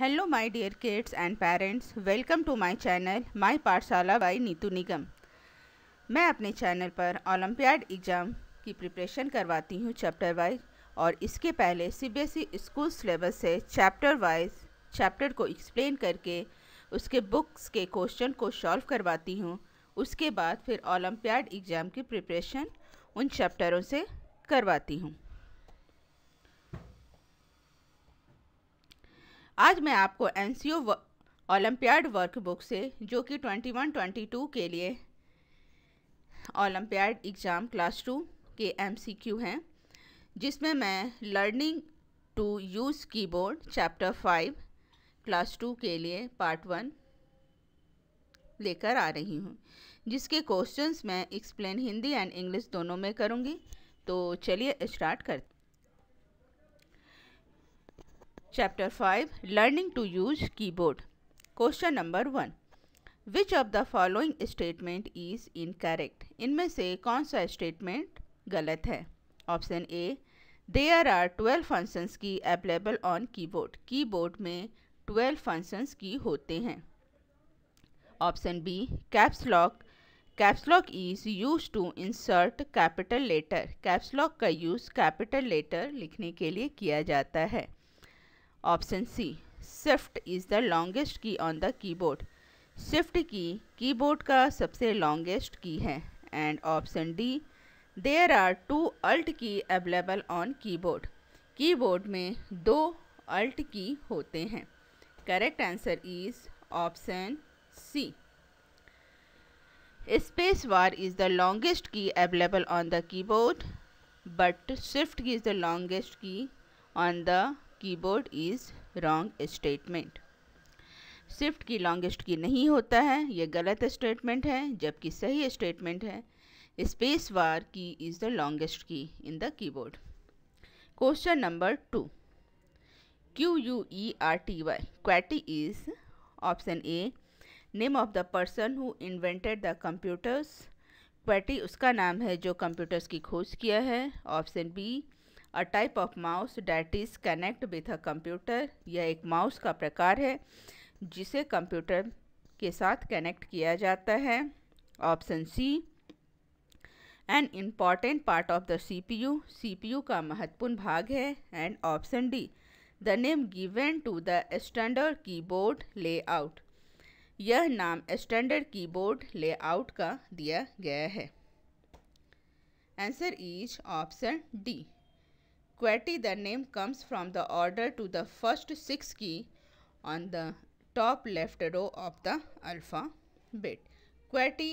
Hello my dear kids and parents welcome to my channel my Pathshala by Neetu Nigam मैं अपने channel पर olympiad exam की preparation करवाती हूँ चैप्टर वाइज और इसके पहले सीबीएसई स्कूल सिलेबस से चैप्टर वाइज चैप्टर को एक्सप्लेन करके उसके बुक्स के क्वेश्चन को सॉल्व करवाती हूँ उसके बाद फिर ओलंपियाड एग्ज़ाम की प्रिपरेशन उन चैप्टरों से करवाती हूँ आज मैं आपको N C O olympiad workbook से जो कि 21-22 के लिए ओलम्पियाड एग्ज़ाम क्लास टू के एमसीक्यू हैं जिसमें मैं learning to use keyboard chapter five class two के लिए पार्ट वन लेकर आ रही हूँ जिसके क्वेश्चंस मैं एक्सप्लेन हिंदी एंड इंग्लिश दोनों में करूँगी तो चलिए स्टार्ट करते chapter five learning to use keyboard question number one which of the following statement is incorrect इनमें से कौन सा स्टेटमेंट गलत है option A there are twelve functions key available on keyboard keyboard में ट्वेल्व फंक्शंस की होते हैं option B caps lock caps lock is use to insert capital letter caps lock का यूज़ कैपिटल लेटर लिखने के लिए किया जाता है option C shift is the longest key on the keyboard shift key keyboard का सबसे लॉन्गेस्ट की है and option D there are two alt key available on keyboard keyboard में दो अल्ट की होते हैं correct answer is option C space bar is the longest key available on the keyboard but shift key is the longest key on the keyboard is wrong statement shift key longest key नहीं होता है यह गलत statement है जबकि सही statement है space वार की इज़ द लॉन्गेस्ट की in the keyboard question number two Q U E e R T Y क्वैटी is option a name of the person who invented the computers क्वैटी उसका नाम है जो कंप्यूटर्स की खोज किया है option be a type of mouse that is connect with a computer यह एक माउस का प्रकार है जिसे कंप्यूटर के साथ कनेक्ट किया जाता है option C an important part of the CPU CPU का महत्वपूर्ण भाग है and option D the name given to the standard keyboard layout यह नाम स्टैंडर्ड कीबोर्ड लेआउट का दिया गया है answer is option D Qwerty the name comes from the order to the first six key on the top left row of the alpha bit. QWERTY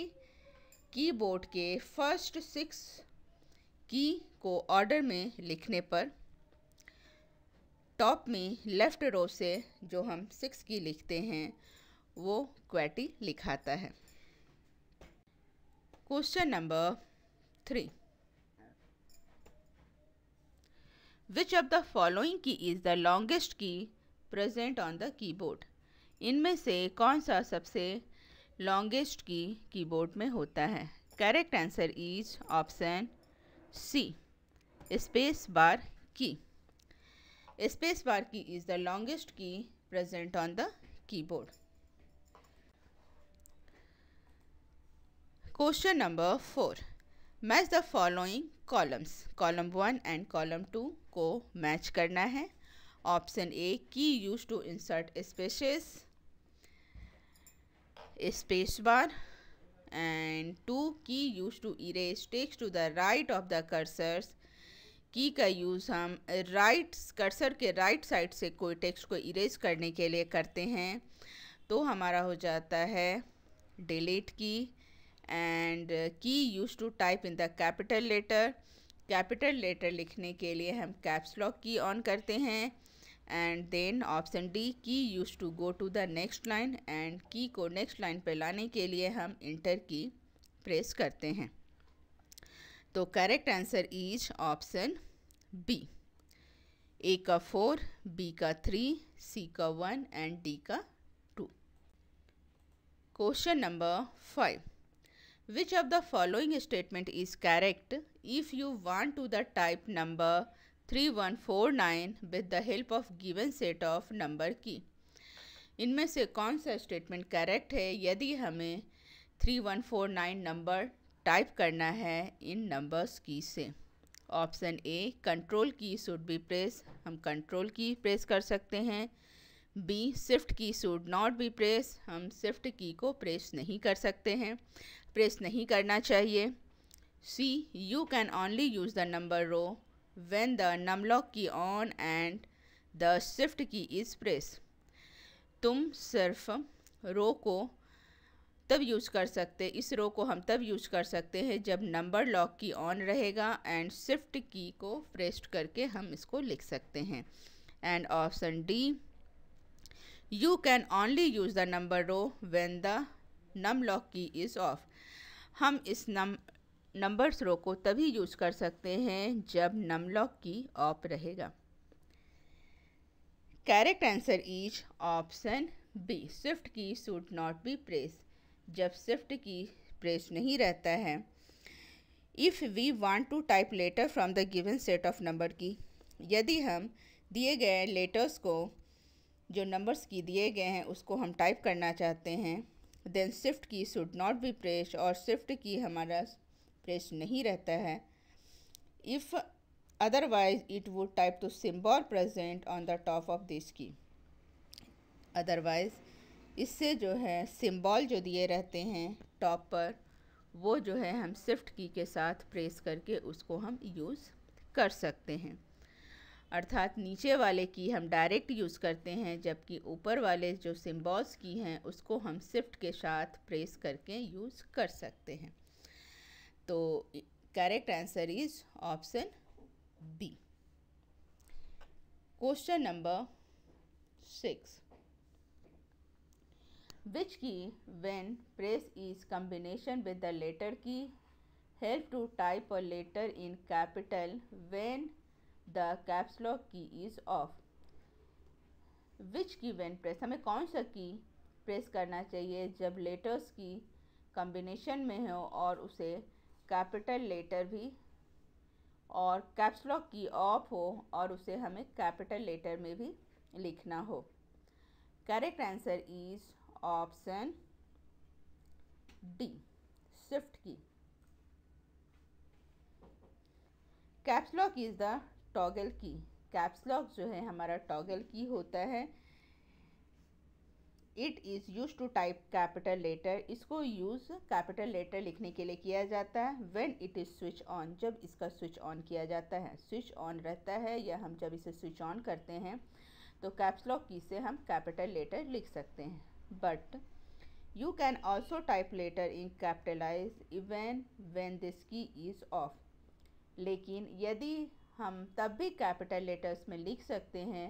keyboard के first six key को order में लिखने पर top में left रो से जो हम six की लिखते हैं वो क्वेटी लिखाता है question number three which of the following key is the longest key present on the keyboard इनमें से कौन सा सबसे लॉन्गेस्ट की कीबोर्ड में होता है correct answer is option C space bar key space bar key is the longest key present on the keyboard question number four match the following columns column one and column two को match करना है option A key use to insert spaces space bar and two key use to erase text to the right of the cursors key का use हम right cursor के right side से कोई text को erase करने के लिए करते हैं तो हमारा हो जाता है delete key and key use to type in the capital letter capital letter लिखने के लिए हम कैप्स लॉक की ऑन करते हैं and then option D key use to go to the next line and key को next line पर लाने के लिए हम इंटर की प्रेस करते हैं तो correct answer is option B A का फोर बी का थ्री सी का वन एंड डी का two question number five Which of the following statement is correct if you want to the type number 3149 with the help of given set of number key? इनमें से कौन सा statement correct है यदि हमें 3149 number type करना है इन numbers key से option A control key should be press हम कंट्रोल की प्रेस कर सकते हैं B shift key should not be press हम शिफ्ट की को प्रेस नहीं कर सकते हैं प्रेस नहीं करना चाहिए C you can only use the number row when the num lock key on and the shift key is press तुम सिर्फ रो को तब यूज़ कर सकते इस रो को हम तब यूज़ कर सकते हैं जब नंबर लॉक की ऑन रहेगा एंड स्विफ्ट की को प्रेस्ड करके हम इसको लिख सकते हैं and option D you can only use the number row when the num lock key is off हम इस नम नंबर्स रो को तभी यूज कर सकते हैं जब नमलॉक की ऑप रहेगा correct answer is option B shift key should not be press जब स्विफ्ट की प्रेस नहीं रहता है if we want to type letter from the given set of number key यदि हम दिए गए लेटर्स को जो नंबर्स की दिए गए हैं उसको हम टाइप करना चाहते हैं then shift key should not be press और शिफ्ट की हमारा प्रेस नहीं रहता है if otherwise it would type two symbol present on the top of this key otherwise इससे जो है सिम्बॉल जो दिए रहते हैं टॉप पर वो जो है हम शिफ्ट की के साथ प्रेस करके उसको हम यूज़ कर सकते हैं अर्थात नीचे वाले की हम डायरेक्ट यूज़ करते हैं जबकि ऊपर वाले जो सिम्बॉल्स की हैं उसको हम शिफ्ट के साथ प्रेस करके यूज़ कर सकते हैं तो correct answer is option B question number six which key when press is combination with the letter key help to type a letter in capital when the caps lock key is off which key when press हमें कौन सा की press करना चाहिए जब letters की combination में हो और उसे कैपिटल लेटर भी और caps lock की ऑफ हो और उसे हमें कैपिटल लेटर में भी लिखना हो correct answer is option D shift key caps lock is the toggle key caps lock जो है हमारा टॉगल की होता है it is use to type capital letter इसको यूज़ कैपिटल लेटर लिखने के लिए किया जाता है when it is switch on जब इसका स्विच ऑन किया जाता है स्विच ऑन रहता है या हम जब इसे स्विच ऑन करते हैं तो कैप्स लॉक की से हम कैपिटल लेटर लिख सकते हैं but you can also type letter in capitalize even when this key is off लेकिन यदि हम तब भी कैपिटल लेटर्स में लिख सकते हैं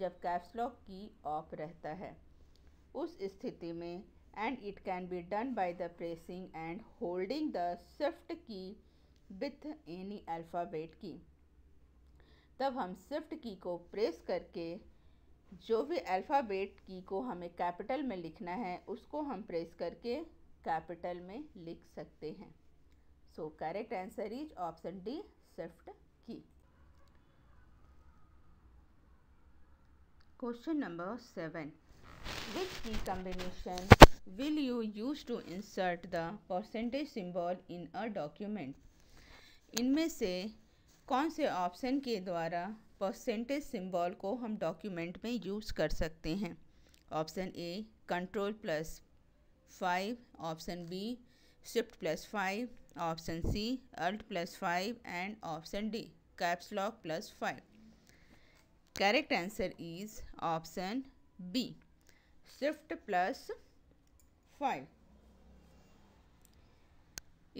जब कैप्स लॉक की ऑफ रहता है उस स्थिति में and it can be done by the pressing and holding the shift key with any alphabet key तब हम शिफ्ट की को प्रेस करके जो भी अल्फ़ाबेट की को हमें कैपिटल में लिखना है उसको हम प्रेस करके कैपिटल में लिख सकते हैं so correct answer is option D shift key Question number 7. Which key combination will you use to insert the percentage symbol in a document? इनमें से कौन से ऑप्शन के द्वारा परसेंटेज सिंबल को हम डॉक्यूमेंट में यूज़ कर सकते हैं option A control plus five option B shift plus five option C alt plus five and option D caps lock plus five correct answer is option B shift plus five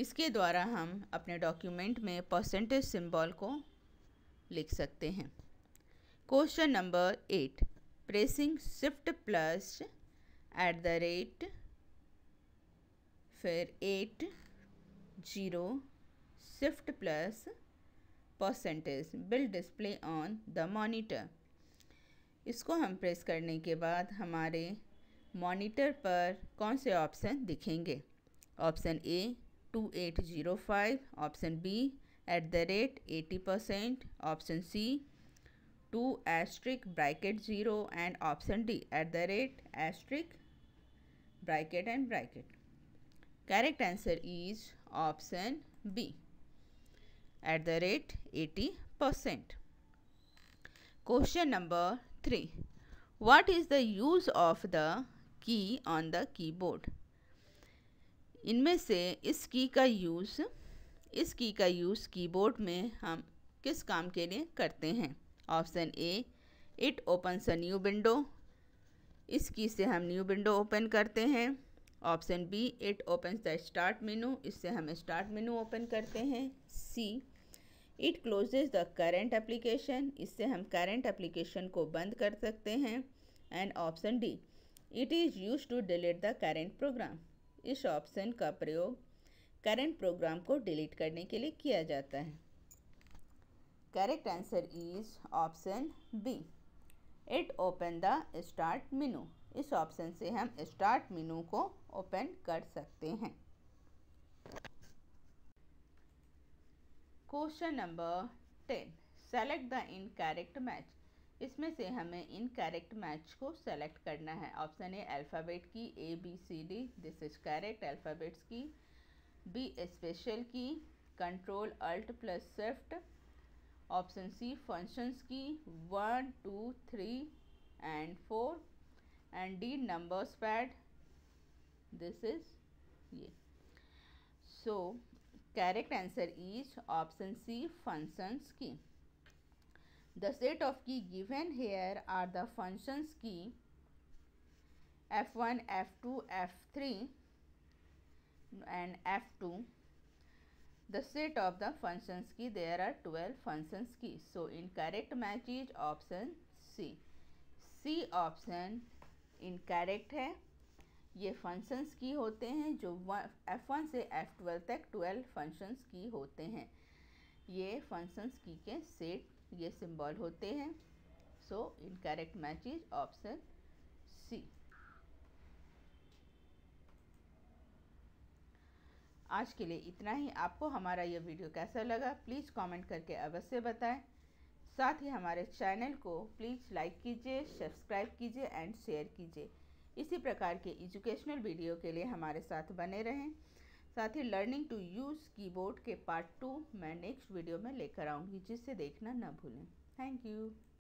इसके द्वारा हम अपने document में percentage symbol को लिख सकते हैं question number eight pressing shift plus at the rate फिर eight zero shift plus percentage will display on the monitor इसको हम प्रेस करने के बाद हमारे मॉनिटर पर कौन से ऑप्शन दिखेंगे option A two eight zero five option B at the rate eighty percent option C two asterisk bracket zero and option D at the rate asterisk bracket and bracket correct answer is option B rate eighty percent question number three what is the use of the key on the keyboard इनमें से इस की का use इस की का use keyboard में हम किस काम के लिए करते हैं option A it open a new window इस की से हम न्यू विंडो ओपन करते हैं option B it open the start menu इससे हम स्टार्ट मेनू ओपन करते हैं C it closes the current application इससे हम करेंट एप्लीकेशन को बंद कर सकते हैं and option D it is use to delete the current program इस ऑप्शन का प्रयोग करेंट प्रोग्राम को डिलीट करने के लिए किया जाता है correct answer is option B it open the start menu इस ऑप्शन से हम स्टार्ट मीनू को ओपन कर सकते हैं question number ten select the incorrect match इसमें से हमें इन कैरेक्ट मैच को सेलेक्ट करना है option A alphabet key A B C D this is correct alphabets key B special key control alt plus shift option C functions key one two three and four and D numbers pad this is ये so so, correct answer is option C function key the set of की given here are the functions key F one F two F three and F two the set of the functions key there are twelve functions key so incorrect match is option C C option incorrect है ये functions key होते हैं जो F one से F twelve तक twelve functions key होते हैं ये फंक्शंस की के सेट ये सिंबल होते हैं so incorrect match is option C आज के लिए इतना ही आपको हमारा ये वीडियो कैसा लगा प्लीज़ कमेंट करके अवश्य बताएं साथ ही हमारे चैनल को प्लीज़ लाइक कीजिए सब्सक्राइब कीजिए एंड शेयर कीजिए इसी प्रकार के एजुकेशनल वीडियो के लिए हमारे साथ बने रहें साथ ही लर्निंग टू यूज़ कीबोर्ड के पार्ट टू मैं नेक्स्ट वीडियो में लेकर आऊँगी जिससे देखना ना भूलें थैंक यू